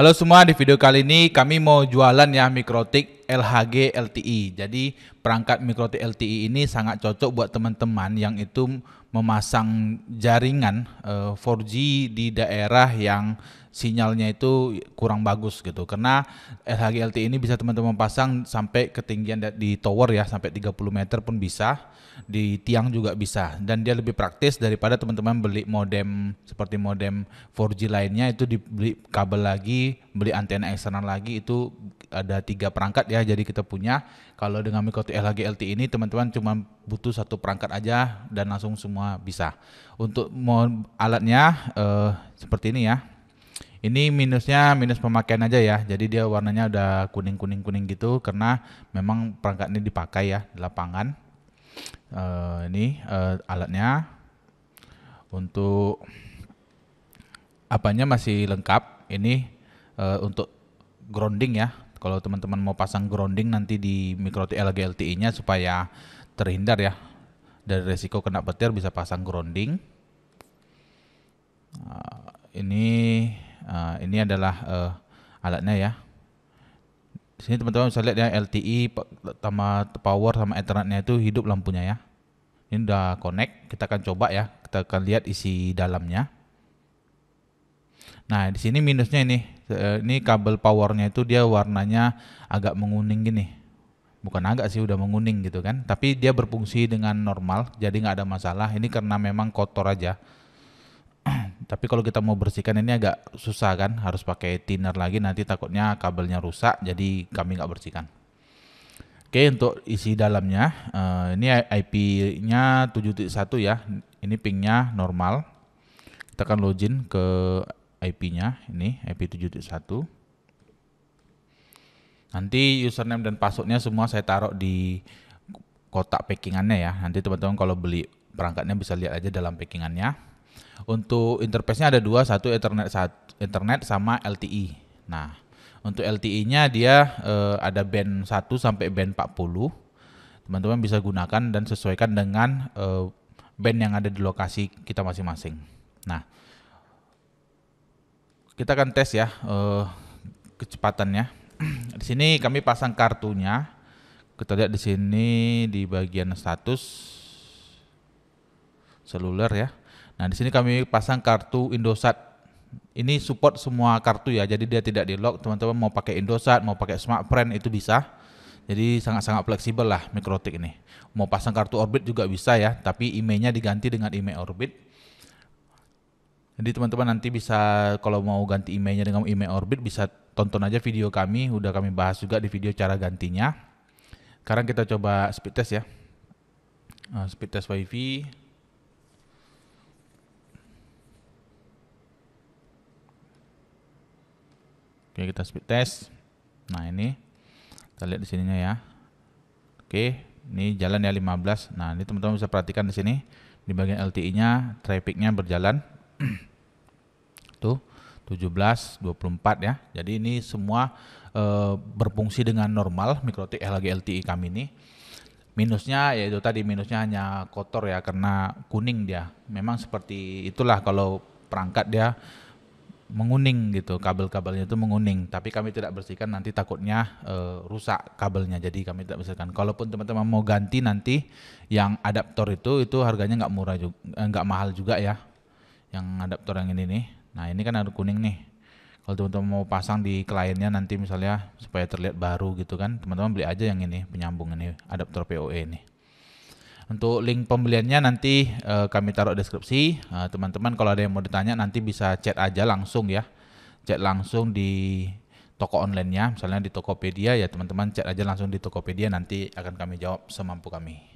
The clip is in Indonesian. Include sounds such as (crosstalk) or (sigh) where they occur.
Halo semua, di video kali ini kami mau jualan ya mikrotik LHG LTE, Jadi perangkat mikrotik LTE ini sangat cocok buat teman-teman yang itu memasang jaringan 4G eh, di daerah yang sinyalnya itu kurang bagus gitu. Karena LHG LTE ini bisa teman-teman pasang sampai ketinggian di tower ya sampai 30 meter pun bisa, di tiang juga bisa dan dia lebih praktis daripada teman-teman beli modem seperti modem 4G lainnya itu dibeli kabel lagi, beli antena eksternal lagi itu ada tiga perangkat ya jadi kita punya kalau dengan LHG LT ini teman-teman cuma butuh satu perangkat aja dan langsung semua bisa untuk alatnya eh, seperti ini ya ini minusnya minus pemakaian aja ya. Jadi dia warnanya udah kuning-kuning-kuning gitu karena memang perangkat ini dipakai ya di lapangan. eh, ini eh, alatnya untuk apanya masih lengkap. Ini uh, untuk grounding ya kalau teman-teman mau pasang grounding nanti di mikro lti nya supaya terhindar ya dari resiko kena petir bisa pasang grounding. Uh, ini uh, ini adalah uh, alatnya ya. Di sini teman-teman bisa lihat ya LTI sama power sama ethernetnya itu hidup lampunya ya. Ini udah connect, kita akan coba ya. Kita akan lihat isi dalamnya. Nah, di sini minusnya ini Eh, ini kabel powernya itu dia warnanya agak menguning gini bukan agak sih udah menguning gitu kan tapi dia berfungsi dengan normal jadi nggak ada masalah ini karena memang kotor aja (clears throat) tapi kalau kita mau bersihkan ini agak susah kan harus pakai thinner lagi nanti takutnya kabelnya rusak jadi kami nggak bersihkan oke untuk isi dalamnya uh, ini IP nya 7.1 ya ini pingnya normal kita akan login ke IP-nya ini IP7.1 nanti username dan passwordnya semua saya taruh di kotak packingannya ya nanti teman-teman kalau beli perangkatnya bisa lihat aja dalam packingannya untuk interface-nya ada dua satu Ethernet satu, Ethernet sama LTE nah untuk LTE-nya dia eh, ada band 1 sampai band 40 teman-teman bisa gunakan dan sesuaikan dengan eh, band yang ada di lokasi kita masing-masing nah kita akan tes ya uh, kecepatannya. (clears throat) di sini kami pasang kartunya. Kita lihat di sini di bagian status seluler ya. Nah, di sini kami pasang kartu Indosat. Ini support semua kartu ya. Jadi dia tidak di lock, teman-teman mau pakai Indosat, mau pakai Smartfren itu bisa. Jadi sangat-sangat fleksibel lah Mikrotik ini. Mau pasang kartu Orbit juga bisa ya, tapi IMEI-nya diganti dengan IMEI Orbit jadi teman-teman nanti bisa kalau mau ganti emailnya dengan email Orbit bisa tonton aja video kami, udah kami bahas juga di video cara gantinya. Sekarang kita coba speed test ya. Ah, speed test WiFi. Oke, kita speed test. Nah, ini kita lihat di sininya ya. Oke, ini jalan ya 15. Nah, ini teman-teman bisa perhatikan di sini di bagian lte nya trafficnya berjalan. (clears throat) itu 17 24 ya. Jadi ini semua e, berfungsi dengan normal mikrotik eh, LGLTI e kami ini. Minusnya yaitu tadi minusnya hanya kotor ya karena kuning dia. Memang seperti itulah kalau perangkat dia menguning gitu kabel-kabelnya itu menguning tapi kami tidak bersihkan nanti takutnya e, rusak kabelnya jadi kami tidak bersihkan kalaupun teman-teman mau ganti nanti yang adaptor itu itu harganya nggak murah juga nggak mahal juga ya yang adaptor yang ini nih Nah ini kan ada kuning nih. Kalau teman-teman mau pasang di kliennya nanti misalnya supaya terlihat baru gitu kan, teman-teman beli aja yang ini penyambung ini adaptor POE ini. Untuk link pembeliannya nanti e, kami taruh deskripsi. Eh, teman-teman kalau ada yang mau ditanya nanti bisa chat aja langsung ya. Chat langsung di toko onlinenya, misalnya di Tokopedia ya teman-teman chat aja langsung di Tokopedia nanti akan kami jawab semampu kami.